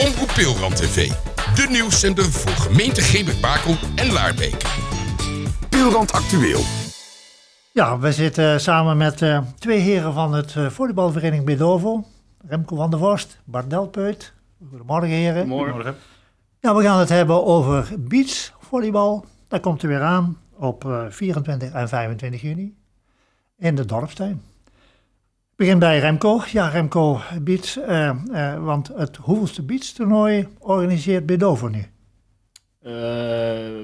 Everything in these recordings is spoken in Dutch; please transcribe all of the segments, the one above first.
Omroep Peelrand TV. De nieuwszender voor gemeente Bakel en Laarbeek. Peelrand Actueel. Ja, we zitten eh, samen met eh, twee heren van het eh, volleybalvereniging Remco van der Vorst, Bart Delpeut. Goedemorgen heren. Goedemorgen. Ja, we gaan het hebben over beachvolleybal. Dat komt er weer aan op 24 en 25 juni in de Dorpstuin begin bij Remco. Ja, Remco Beats. Eh, eh, want het hoeveelste Beats toernooi organiseert Bedover nu? Eh,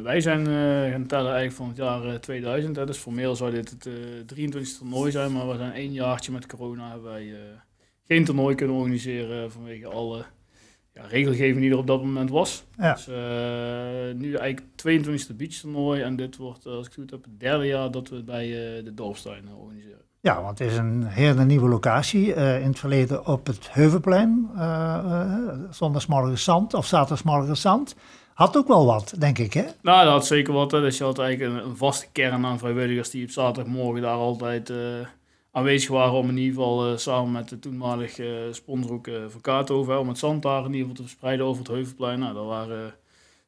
wij zijn gaan tellen eigenlijk van het jaar 2000. Dus formeel zou dit het 23e toernooi zijn. Maar we zijn één jaartje met corona hebben wij geen toernooi kunnen organiseren vanwege alle ja, regelgeving die er op dat moment was. Dus nu eigenlijk 22e beach toernooi. En dit wordt, als ik het goed heb, het derde jaar dat we het bij de Dorpstuin organiseren. Ja, want het is een hele nieuwe locatie. Eh, in het verleden op het Heuvelplein, uh, eh, eh, zondagsmorgen zand of zaterdagsmorgen zand. Had ook wel wat, denk ik, hè? Nou, dat had zeker wat. Hè. Dus je had eigenlijk een, vaste kern aan vrijwilligers die op zaterdagmorgen daar altijd aanwezig waren. Om in ieder geval samen met de toenmalige sponsor ook van om het zand daar in ieder geval te verspreiden over het Heuvelplein. Nou, dat waren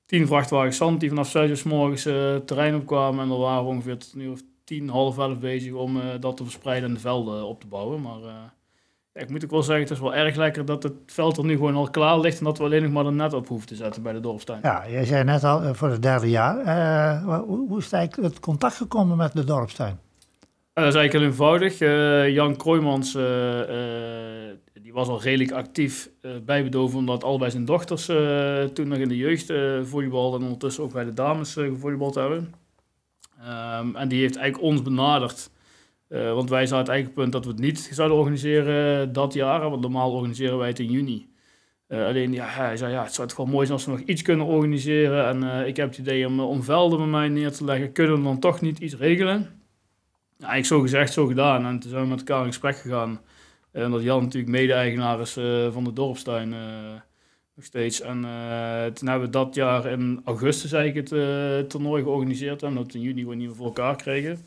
tien vrachtwagens zand die vanaf 6 uur s morgens terrein opkwamen. En er waren ongeveer tot of tien, half elf bezig om eh, dat te verspreiden en de velden op te bouwen. Maar ja, eh, ik moet ook wel zeggen, het is wel erg lekker dat het veld er nu gewoon al klaar ligt en dat we alleen nog maar een net op hoeven te zetten bij de dorpstuin. Ja, jij zei net al eh, voor het derde jaar. hoe, hoe is eigenlijk het contact gekomen met de dorpstuin? dat is eigenlijk heel eenvoudig. Jan Kroijmans die was al redelijk actief bij Bedoven, omdat allebei zijn dochters toen nog in de jeugd voetbalden en ondertussen ook bij de dames voetbal hebben. Ehm, en die heeft eigenlijk ons benaderd. Eh, want wij zaten eigenlijk het punt dat we het niet zouden organiseren dat jaar. Want normaal organiseren wij het in juni. Eh, alleen ja, hij zei, ja, het zou toch wel mooi zijn als we nog iets kunnen organiseren. En eh, ik heb het idee om, om velden bij mij neer te leggen. Kunnen we dan toch niet iets regelen? eigenlijk zo gezegd, zo gedaan. En toen zijn we met elkaar in gesprek gegaan. En dat Jan natuurlijk mede-eigenaar is van de dorpstuin. Nog steeds. En eh, toen hebben we dat jaar in augustus eigenlijk het eh, toernooi georganiseerd. En dat in juni we niet meer voor elkaar kregen.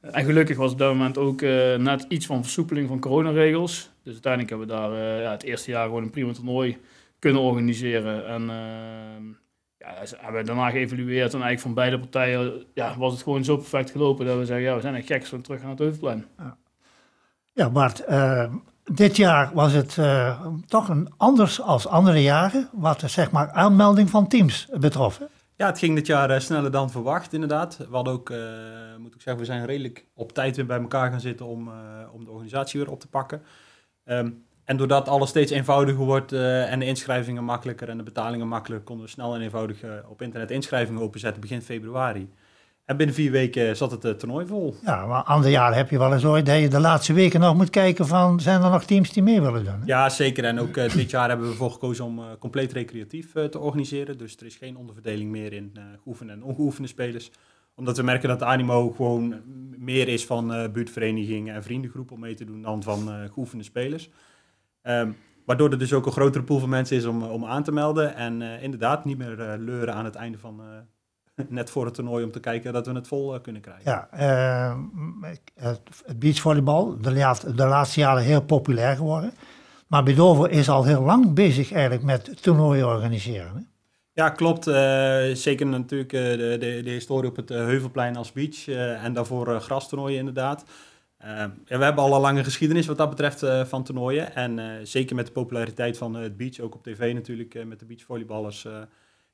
En gelukkig was op dat moment ook eh, net iets van versoepeling van coronaregels. Dus uiteindelijk hebben we daar ja, het eerste jaar gewoon een prima toernooi kunnen organiseren. En ehm, ja, ze dus hebben daarna geëvalueerd en eigenlijk van beide partijen ja, was het gewoon zo perfect gelopen dat we zeggen, ja, we zijn echt gek zo terug aan het Heuvelplein. Ja, Bart, uh, dit jaar was het eh, toch een anders als andere jaren, wat de zeg maar, aanmelding van teams betrof. Ja, het ging dit jaar eh, sneller dan verwacht, inderdaad. We hadden ook, eh, moet ik zeggen, we zijn redelijk op tijd weer bij elkaar gaan zitten om, om de organisatie weer op te pakken. Ehm, en doordat alles steeds eenvoudiger wordt en de inschrijvingen makkelijker en de betalingen makkelijker, konden we snel en eenvoudig op internet inschrijvingen openzetten begin februari. En binnen vier weken zat het eh, toernooi vol. Ja, maar ander jaar heb je wel eens ooit dat je de laatste weken nog moet kijken van... zijn er nog teams die mee willen doen? Ja, zeker. En ook eh, dit jaar hebben we ervoor gekozen om eh, compleet recreatief te organiseren. Dus er is geen onderverdeling meer in geoefende en ongeoefende spelers. Omdat we merken dat de animo gewoon meer is van buurtverenigingen en vriendengroepen... om mee te doen dan van geoefende spelers. Ehm, waardoor er dus ook een grotere pool van mensen is om, om aan te melden. En inderdaad niet meer leuren aan het einde van net voor het toernooi om te kijken dat we het vol eh, kunnen krijgen. Ja, ehm, het, het beachvolleybal, de, de laatste jaren heel populair geworden. Maar Bedover is al heel lang bezig eigenlijk met toernooien organiseren. Ja, klopt. Eh, zeker natuurlijk eh, de, de, de, historie op het Heuvelplein als beach en daarvoor grastoernooien inderdaad. Ehm, ja, we hebben al een lange geschiedenis wat dat betreft van toernooien. En zeker met de populariteit van het beach, ook op tv natuurlijk met de beachvolleyballers,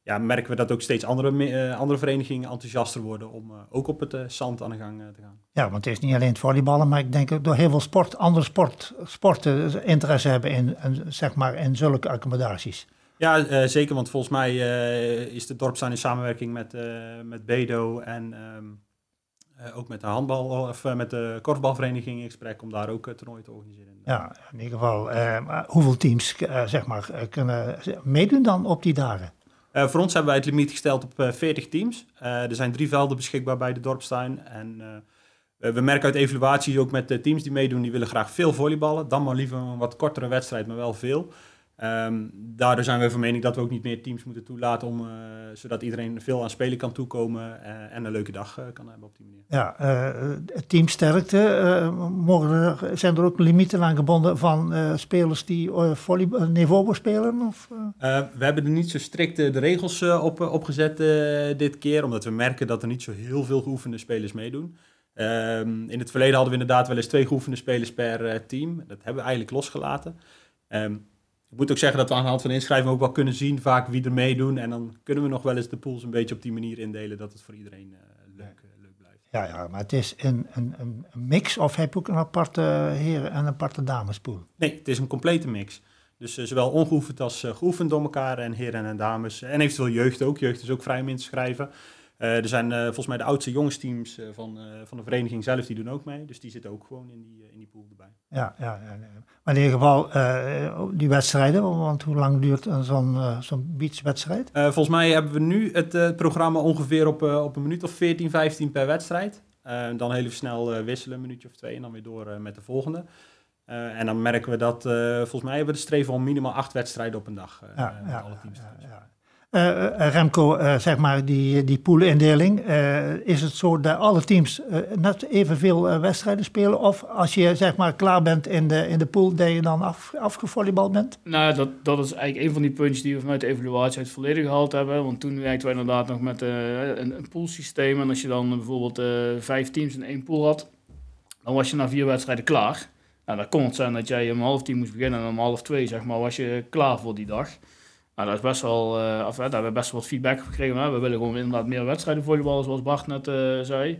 ja, merken we dat ook steeds andere, eh, andere verenigingen enthousiaster worden om eh, ook op het eh, zand aan de gang te gaan. Ja, want het is niet alleen het volleyballen, maar ik denk ook door heel veel sport, andere sport, sporten interesse hebben in, zeg maar, in zulke accommodaties. Ja, zeker, want volgens mij is de dorpstaan in samenwerking met, met Bedo en ehm, ook met de handbal of met de korfbalvereniging in gesprek om daar ook toernooien te organiseren. Ja, in ieder geval, hoeveel teams zeg maar, kunnen meedoen dan op die dagen? Eh, voor ons hebben wij het limiet gesteld op 40 eh, teams. Eh, er zijn drie velden beschikbaar bij de Dorpstein. En we merken uit evaluaties ook met teams die meedoen, die willen graag veel volleyballen. Dan maar liever een wat kortere wedstrijd, maar wel veel. Ehm, daardoor zijn we van mening dat we ook niet meer teams moeten toelaten, om, eh, zodat iedereen veel aan spelen kan toekomen eh, en een leuke dag eh, kan hebben op die manier. Ja, teamsterkte, mogen zijn er ook limieten aan gebonden van spelers die volleybal niveau spelen? Of, we hebben er niet zo strikt de regels op, opgezet dit keer, omdat we merken dat er niet zo heel veel geoefende spelers meedoen. Ehm, in het verleden hadden we inderdaad wel eens twee geoefende spelers per team. Dat hebben we eigenlijk losgelaten. Ehm, ik moet ook zeggen dat we aan de hand van inschrijving ook wel kunnen zien vaak wie er meedoen. En dan kunnen we nog wel eens de pools een beetje op die manier indelen dat het voor iedereen eh, leuk, eh, leuk blijft. Ja, ja, maar het is een, een, een mix of heb je ook een aparte heren- en een aparte damespool? Nee, het is een complete mix. Dus eh, zowel ongeoefend als geoefend door elkaar en heren en dames. En eventueel jeugd ook. Jeugd is ook vrij om te schrijven. Eh, er zijn eh, volgens mij de oudste jongsteams eh, van, van de vereniging zelf, die doen ook mee. Dus die zitten ook gewoon in die, in die pool erbij. Ja, ja, ja, maar in ieder geval oh, die wedstrijden, want hoe lang duurt zo'n zo'n beachwedstrijd? volgens mij hebben we nu het programma ongeveer op, op een minuut of 14, 15 per wedstrijd. dan heel even snel wisselen, een minuutje of twee, en dan weer door met de volgende. en dan merken we dat, volgens mij hebben we de streven om minimaal acht wedstrijden op een dag. ja, alle teams ja, eh, eh, Remco, eh, zeg maar, die, die poolindeling, is het zo dat alle teams net evenveel wedstrijden spelen? Of als je zeg maar klaar bent in de, in de pool, dat je dan af, afgevolleybald bent? Nou, dat, dat is eigenlijk een van die punten die we vanuit de evaluatie uit het volledig gehaald hebben. Want toen werkten wij inderdaad nog met een, een poolsysteem. En als je dan bijvoorbeeld vijf teams in één pool had, dan was je na vier wedstrijden klaar. Nou, kon het zijn dat jij om half tien moest beginnen en om half twee, zeg maar, was je klaar voor die dag. Nou, is best wel, uh, of, daar hebben we best wel wat feedback op gekregen. we willen gewoon inderdaad meer wedstrijden volleyballen, zoals Bart net eh, zei.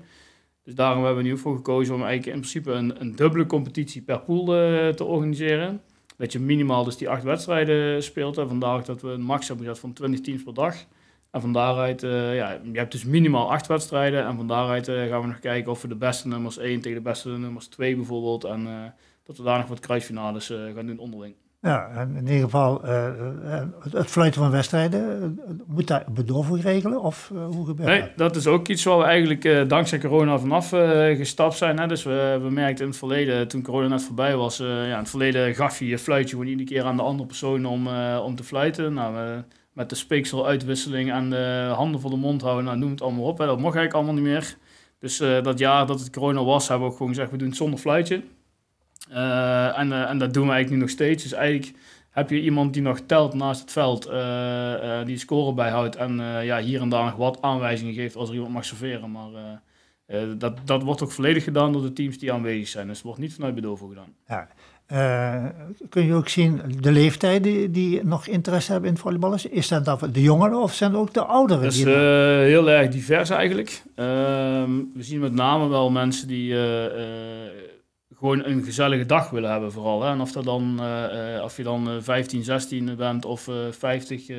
Dus daarom hebben we nu voor gekozen om eigenlijk in principe een, een dubbele competitie per pool eh, te organiseren. Dat je minimaal dus die acht wedstrijden speelt. En vandaar dat we een max hebben van 20 teams per dag. En vandaaruit, ja, je hebt dus minimaal acht wedstrijden. En van daaruit gaan we nog kijken of we de beste nummers 1 tegen de beste nummers 2 bijvoorbeeld. En dat we daar nog wat kruisfinales gaan doen onderling. Ja, en in ieder geval, eh, eh, eh, het fluiten van wedstrijden, moet daar een bedorven regelen of hoe gebeurt nee, dat? is ook iets waar we eigenlijk dankzij corona vanaf gestapt zijn. Hè? Dus we, we merkten in het verleden, toen corona net voorbij was, ja, in het verleden gaf je je fluitje gewoon iedere keer aan de andere persoon om, om te fluiten. Nou, met de speekseluitwisseling en de handen voor de mond houden, nou, noem het allemaal op. Dat mocht eigenlijk allemaal niet meer. Dus dat jaar dat het corona was, hebben we ook gewoon gezegd, we doen het zonder fluitje. Eh, en, eh, en dat doen we eigenlijk nu nog steeds. Dus eigenlijk heb je iemand die nog telt naast het veld, uh, uh, die scoren bijhoudt en ja, hier en daar nog wat aanwijzingen geeft als er iemand mag serveren. Maar dat, dat wordt ook volledig gedaan door de teams die aanwezig zijn. Dus het wordt niet vanuit Bedovo gedaan. Ja. kun je ook zien de leeftijden die nog interesse hebben in volleyballers? Is dat dan de jongeren of zijn het ook de ouderen? Dat is heel erg divers eigenlijk. Ehm, we zien met name wel mensen die gewoon een gezellige dag willen hebben vooral. Hè? En of, dat dan, uh, of je dan 15, eh, 16 bent of 50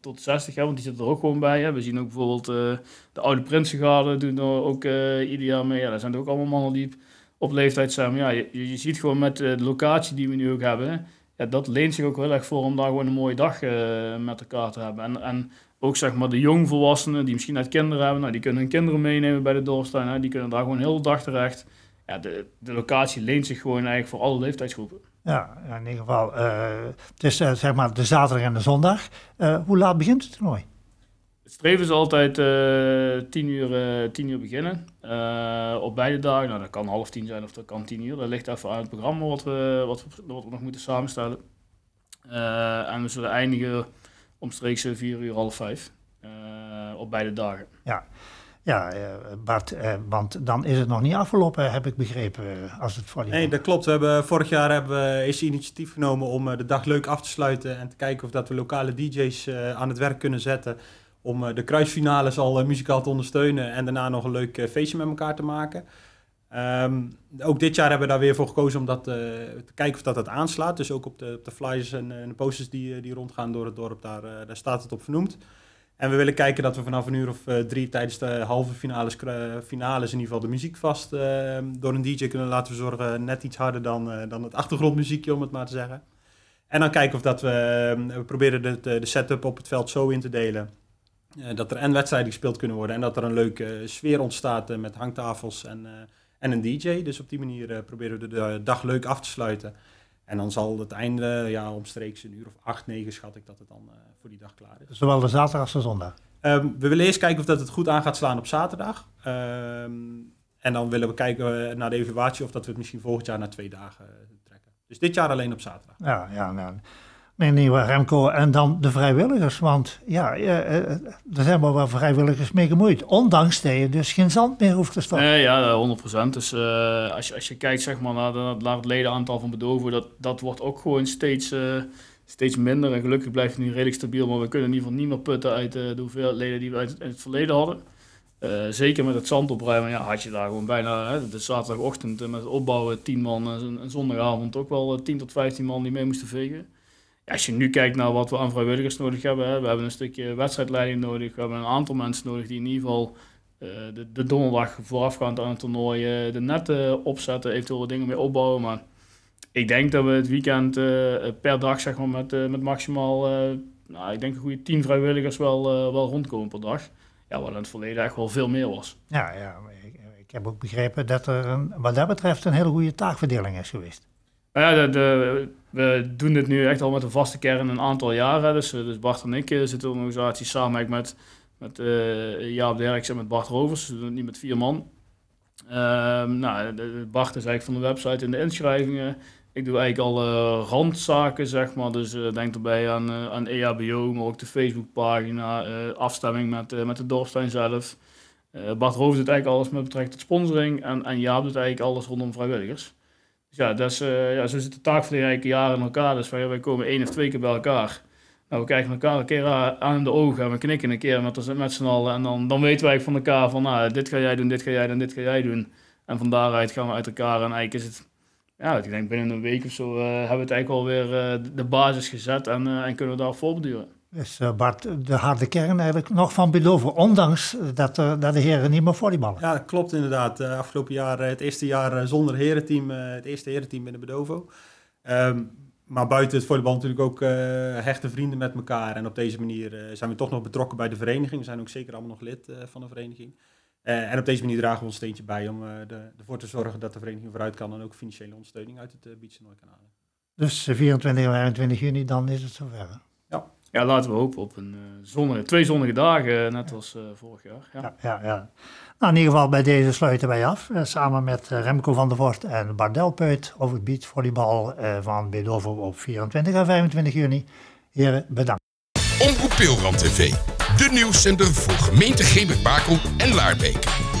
tot 60, hè? want die zitten er ook gewoon bij. Hè? We zien ook bijvoorbeeld de oude Prinsengarde doen er ook ieder jaar mee. Ja, daar zijn er ook allemaal mannen die op leeftijd zijn. ja, je, je ziet gewoon met de locatie die we nu ook hebben... Ja, dat leent zich ook heel erg voor om daar gewoon een mooie dag met elkaar te hebben. En, en ook zeg maar de jongvolwassenen die misschien net kinderen hebben... Nou, die kunnen hun kinderen meenemen bij de dorpstuin. Hè? Die kunnen daar gewoon heel de dag terecht ja, de, de locatie leent zich gewoon eigenlijk voor alle leeftijdsgroepen. Ja, in ieder geval. Eh, het is eh, zeg maar de zaterdag en de zondag. Eh, hoe laat begint het toernooi? Het streven is altijd uh, tien, uur, tien uur beginnen. op beide dagen. Nou, dat kan half tien zijn of dat kan tien uur. Dat ligt even aan het programma wat we, wat we, wat we nog moeten samenstellen. en we zullen eindigen omstreeks vier uur, half vijf. op beide dagen. Ja. Ja, eh, Bart, eh, want dan is het nog niet afgelopen, heb ik begrepen, eh, als het voor Nee, dat klopt. We hebben, vorig jaar hebben we, is initiatief genomen om de dag leuk af te sluiten... en te kijken of dat we lokale DJ's aan het werk kunnen zetten... om de kruisfinales al muzikaal te ondersteunen... en daarna nog een leuk feestje met elkaar te maken. Ehm, ook dit jaar hebben we daar weer voor gekozen om dat, te kijken of dat, dat aanslaat. Dus ook op de, op de flyers en, en, de posters die, die rondgaan door het dorp, daar, daar staat het op vernoemd. En we willen kijken dat we vanaf een uur of eh, drie tijdens de halve finales, eh, finales in ieder geval de muziek vast ehm, door een DJ kunnen laten verzorgen. Net iets harder dan, eh, dan het achtergrondmuziekje, om het maar te zeggen. En dan kijken of dat we, ehm, we proberen de, de, setup op het veld zo in te delen dat er en wedstrijden gespeeld kunnen worden en dat er een leuke sfeer ontstaat met hangtafels en, en een DJ. Dus op die manier proberen we de, dag leuk af te sluiten. En dan zal het einde, ja, omstreeks een uur of acht, negen schat ik dat het dan eh, voor die dag klaar is. Zowel de zaterdag als de zondag? Ehm, we willen eerst kijken of dat het goed aan gaat slaan op zaterdag. Ehm, en dan willen we kijken eh, naar de evaluatie of dat we het misschien volgend jaar naar twee dagen eh, trekken. Dus dit jaar alleen op zaterdag. Ja, ja nou, nieuwe Remco en dan de vrijwilligers. Want ja, eh, eh, er zijn wel wat vrijwilligers mee gemoeid. Ondanks dat je dus geen zand meer hoeft te stoppen. Nee, ja, 100%. Eh, dus als, je, als je kijkt zeg maar, naar, naar het ledenaantal van Bedoven, dat, dat wordt ook gewoon steeds, steeds minder. En gelukkig blijft het nu redelijk stabiel. Maar we kunnen in ieder geval niet meer putten uit de hoeveelheid leden die we uit, het verleden hadden. zeker met het zand opruimen, ja, had je daar gewoon bijna hè, de zaterdagochtend met het opbouwen 10 man en zondagavond ook wel 10 tot 15 man die mee moesten vegen als je nu kijkt naar wat we aan vrijwilligers nodig hebben, hè, we hebben een stukje wedstrijdleiding nodig, we hebben een aantal mensen nodig die in ieder geval eh, de, de, donderdag voorafgaand aan het toernooi eh, de netten eh, opzetten, eventueel dingen mee opbouwen. Maar ik denk dat we het weekend per dag zeg maar, met, met maximaal, nou, ik denk een goede tien vrijwilligers wel, wel rondkomen per dag. Ja, wat in het verleden echt wel veel meer was. Ja, ja ik, ik heb ook begrepen dat er een, wat dat betreft een hele goede taakverdeling is geweest. Nou ja, de, we doen dit nu echt al met een vaste kern een aantal jaren. Dus, eh, dus Bart en ik eh, zitten in de organisatie samen met, met uh, Jaap Derks en met Bart Rovers. Dus we doen het niet met vier man. Ehm, nou, Bart is eigenlijk van de website en de inschrijvingen. Ik doe eigenlijk alle randzaken, zeg maar. Dus denk erbij aan, aan EHBO, maar ook de Facebookpagina, afstemming met, met de dorpstein zelf. Bart Rovers doet eigenlijk alles met betrekking tot sponsoring. En, en Jaap doet eigenlijk alles rondom vrijwilligers. Dus ja, dat is, eh, ja, zo zit de taakverdeling eigenlijk jaren in elkaar. Dus wij, komen één of twee keer bij elkaar. Nou, we kijken elkaar een keer eh, aan in de ogen en we knikken een keer met, met z'n allen. En dan, dan weten wij van elkaar van, nou, dit ga jij doen, dit ga jij doen, dit ga jij doen. En van daaruit gaan we uit elkaar. En eigenlijk is het, ja, ik denk binnen een week of zo eh, hebben we het eigenlijk alweer uh, de basis gezet en, en kunnen we daar voortduren. Dus eh, Bart de harde kern eigenlijk nog van Bedovo, ondanks dat, eh, dat de heren niet meer volleyballen. Ja, dat klopt inderdaad. Eh, afgelopen jaar, het eerste jaar zonder herenteam, het eerste herenteam binnen Bedovo. Um, maar buiten het volleybal natuurlijk ook hechte vrienden met elkaar. En op deze manier zijn we toch nog betrokken bij de vereniging. We zijn ook zeker allemaal nog lid van de vereniging. en op deze manier dragen we ons steentje bij om de, ervoor te zorgen dat de vereniging vooruit kan en ook financiële ondersteuning uit het uh, kan halen. Dus 24 en 25 juni, dan is het zover. Ja. Ja, laten we hopen op een eh, zonnige, twee zonnige dagen, eh, net als eh, vorig jaar. Ja. Ja, ja, nou, in ieder geval bij deze sluiten wij af. samen met Remco van der Vorst en Bardel Peut over het beachvolleybal van Bedovo op 24 en 25 juni. Heren, bedankt. Omroep TV, de nieuwscenter voor gemeente Gemersbakel en Laarbeek.